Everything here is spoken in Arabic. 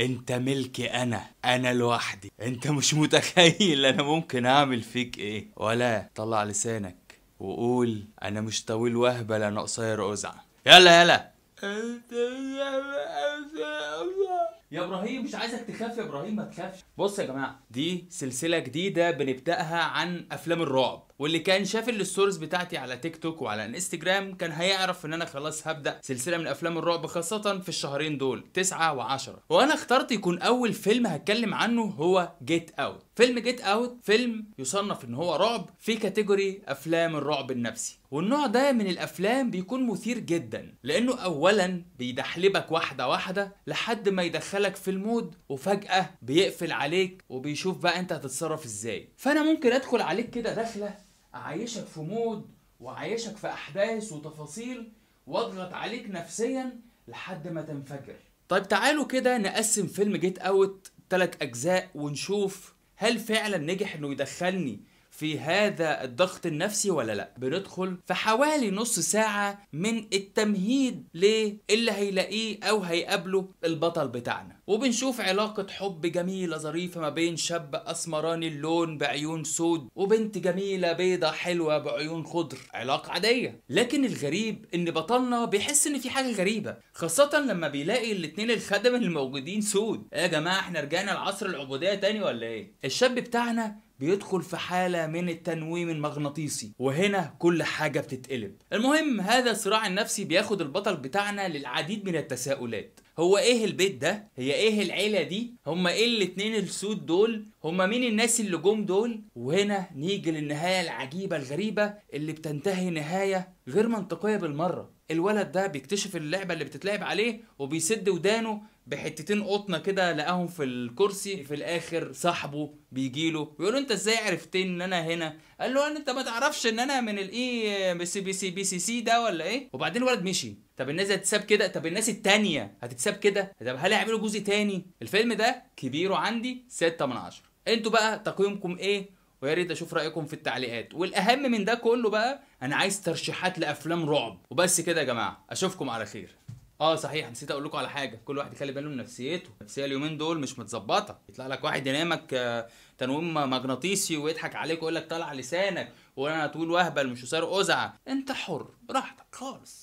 انت ملكي انا انا لوحدي انت مش متخيل انا ممكن اعمل فيك ايه ولا طلع لسانك وقول انا مش طويل وهبل انا قصير وازعه يلا يلا يا ابراهيم مش عايزك تخاف يا ابراهيم ما تخافش بص يا جماعه دي سلسله جديده بنبداها عن افلام الرعب واللي كان شاف الستوريز بتاعتي على تيك توك وعلى انستجرام كان هيعرف ان انا خلاص هبدا سلسله من افلام الرعب خاصه في الشهرين دول 9 و10 وانا اخترت يكون اول فيلم هتكلم عنه هو جيت اوت فيلم جيت اوت فيلم يصنف ان هو رعب في كاتيجوري افلام الرعب النفسي والنوع ده من الافلام بيكون مثير جدا لانه اولا بيدحلبك واحده واحده لحد ما يدخلك في المود وفجاه بيقفل عليك وبيشوف بقى انت هتتصرف ازاي فانا ممكن ادخل عليك كده داخله اعيشك في مود وعايشك في احداث وتفاصيل واضغط عليك نفسيا لحد ما تنفجر طيب تعالوا كده نقسم فيلم جيت اوت ثلاث اجزاء ونشوف هل فعلا نجح انه يدخلني في هذا الضغط النفسي ولا لا بندخل في حوالي نص ساعة من التمهيد للي هيلاقيه أو هيقابله البطل بتاعنا وبنشوف علاقة حب جميلة ظريفة ما بين شاب أسمراني اللون بعيون سود وبنت جميلة بيضة حلوة بعيون خضر علاقة عادية لكن الغريب إن بطلنا بيحس إن في حاجة غريبة خاصة لما بيلاقي الاتنين الخدم اللي موجودين سود إيه يا جماعة احنا رجعنا لعصر العبودية تاني ولا ايه الشاب بتاعنا بيدخل في حالة من التنويم المغناطيسي وهنا كل حاجة بتتقلب المهم هذا الصراع النفسي بياخد البطل بتاعنا للعديد من التساؤلات هو ايه البيت ده هي ايه العيله دي هما ايه الاتنين السود دول هما مين الناس اللي جم دول وهنا نيجي للنهايه العجيبه الغريبه اللي بتنتهي نهايه غير منطقيه بالمره الولد ده بيكتشف اللعبه اللي بتتلعب عليه وبيسد ودانه بحتتين قطنه كده لقاهم في الكرسي في الاخر صاحبه بيجيله ويقول له انت ازاي عرفتين ان انا هنا قال له انت ما تعرفش ان انا من الاي بي سي بي سي بي سي سي ده ولا ايه وبعدين الولد مشي طب الناس هتتساب كده طب الناس التانية هتتساب كده طب هل هيعملوا جزء تاني الفيلم ده كبيره عندي 6 من 10 انتوا بقى تقييمكم ايه ويا ريت اشوف رايكم في التعليقات والاهم من ده كله بقى انا عايز ترشيحات لافلام رعب وبس كده يا جماعه اشوفكم على خير اه صحيح نسيت اقول لكم على حاجه كل واحد يخلي باله من نفسيته النفسيه اليومين دول مش متظبطه يطلع لك واحد ينامك آه، تنويم مغناطيسي ويضحك عليك ويقول لك طلع لسانك وانا طول وهبل مش قصير ازعه انت حر براحتك خالص